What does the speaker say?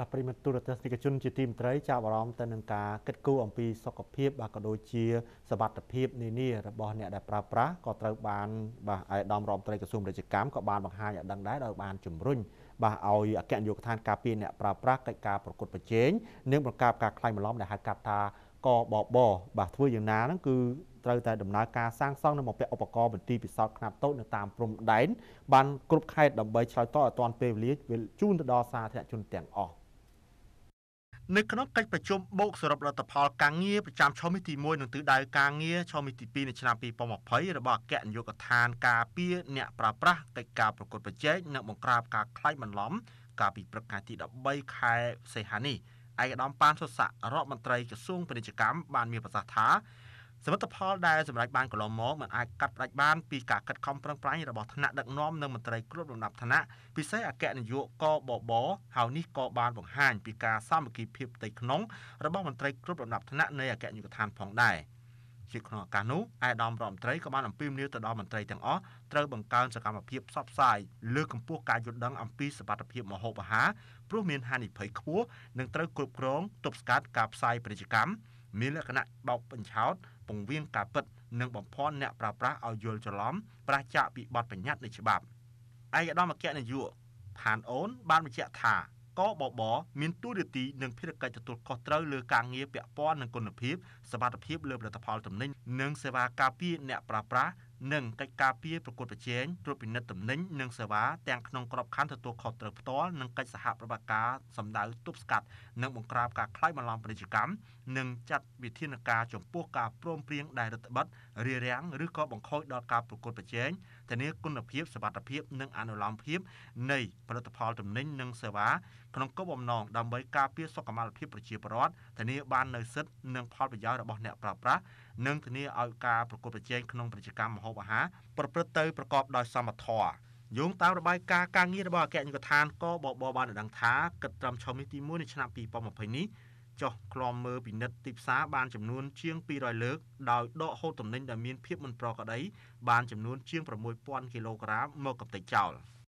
បាទប្រិមត្តទូរទស្សនិកជនជាទីមេត្រីចាប់អារម្មណ៍ទៅនឹងការគិតគូរអំពីសុខភាពបាទក៏ដូចជាសវត្ថភាពនានារបស់អ្នកដែលប្រើប្រាស់ក៏ត្រូវបានបាទអាយដាមរដ្ឋមន្ត្រីក្រសួងរាជកម្មក៏បានបង្ហាញឲ្យដឹងដែរដោយបានជំរុញបាទឲ្យអគ្គនាយកដ្ឋានការពារអ្នកប្រើប្រាស់កិច្ចការប្រកួតប្រជែងនិងបង្កើតការខ្លែងបន្លំដែលហៅកាត់ថា កបប បាទធ្វើយ៉ាងណាហ្នឹងគឺត្រូវតែដំណើរការសាងសង់និងបំពាក់ឧបករណ៍មន្ទីរពិសោធន៍ខ្នាតតូចនៅតាមព្រំដែនបានគ្រប់ខេត្តដើម្បីឆ្លើយតបឲ្យទាន់ពេលវេលាជូនទៅដល់សាធារណជនទាំងអស់នៅក្នុងកិច្ចប្រជុំបូកសរុបលទ្ធផលការងារប្រចាំឆមាសទី1និងទិដៅការងារឆមាសទី2នៃឆ្នាំ2020របស់អគ្គនាយកដ្ឋានការពារអ្នកប្រាស្រ័យកិច្ចការប្រកួតប្រជែងនិងបង្ក្រាបការក្លែងបន្លំកាលពីព្រឹកថ្ងៃទី13ខែសីហានេះឯកឧត្តមប៉ានសុស័ករដ្ឋមន្ត្រីក្រសួងពាណិជ្ជកម្មបានមានប្រសាសន៍ថាសមិទ្ធផលដែលសម្រេចបានកន្លងមកមិនអាចកាត់ផ្តាច់បានពីការខិតខំប្រឹងប្រែងរបស់ថ្នាក់ដឹកនាំនិងមន្ត្រីគ្រប់លំដាប់ថ្នាក់ពិសេសអគ្គនាយកកបបហើយនេះក៏បានបង្ហាញពីការសាមគ្គីភាពផ្ទៃក្នុងរបស់មន្ត្រីគ្រប់លំដាប់ថ្នាក់នៃអគ្គនាយកដ្ឋានផងដែរជាក្នុងឱកាសនោះឯកឧត្តមរដ្ឋមន្ត្រីក៏បានអំពាវនាវទៅដល់មន្ត្រីទាំងអស់ត្រូវបង្កើនសកម្មភាពផ្សព្វផ្សាយលើកកម្ពស់ការយល់ដឹងអំពីសុវត្ថិភាពម្ហូបអាហារព្រោះមានហានិភ័យខ្ពស់និងត្រូវគ្រប់គ្រងទប់ស្កាត់ការផ្សាយពាណិជ្ជកម្មមានលក្ខណៈបោកបញ្ឆោត ពង្រៀងការពិតនិងបំភាន់អ្នកប្រើប្រាស់ឲ្យយល់ច្រឡំប្រឆាចពីបទបញ្ញត្តិនៃច្បាប់ឯកឧត្តមអគ្គនាយកផានអូនបានបញ្ជាក់ថាកបបមានទូរនីតិនិងភារកិច្ចទទួលខុសត្រូវលើការងារពាក់ព័ន្ធនឹងគុណភាពសមត្ថភាពលើផលិតផលទំនិញនិងសេវាការពារអ្នកប្រើប្រាស់និងកិច្ចការពីប្រកួតប្រជែងត្រួតពិនិត្យទំនិញនិងសេវាទាំងក្នុងក្របខ័ណ្ឌទទួលខុសត្រូវផ្ទាល់និងកិច្ចសហប្រតិបត្តិការសម្ដៅទប់ស្កាត់និងបង្ក្រាបការក្លែងបន្លំពាណិជ្ជកម្មនិងចាត់វិធានការចំពោះការព្រមព្រៀងដែលរដ្ឋបတ်រារាំងឬក៏បង្ខូចដល់ការប្រកួតប្រជែងធានាគុណភាពសវត្ថិភាពនិងអនុលោមភាពនៃផលិតផលទំនិញនិងសេវាក្នុងគោលបំណងដើម្បីការពារសុខុមាលភាពប្រជាពលរដ្ឋធានាបាននូវសិទ្ធិនិងផលប្រយោជន៍របស់អ្នកប្រើប្រាស់និងធានាឲ្យការប្រកួតប្រជែងក្នុងពាណិជ្ជកម្មម្ហូបអាហារប្រព្រឹត្តទៅប្រកបដោយសមធម៌យោងតាមរបាយការណ៍ការងាររបស់អគ្គនាយកដ្ឋានកបបបានដឹងថាគិតត្រឹមឆមីទី1នៃឆ្នាំ2020នេះចុះក្លំមើលពិនិត្យទីផ្សារបាន ចំនួនជាង200លើកដោយដកហូតទំនិញដែលមានភាពមិនប្រក្រតី បានចំនួន ជាង6000គីឡូក្រាមមកកំទេចចោល។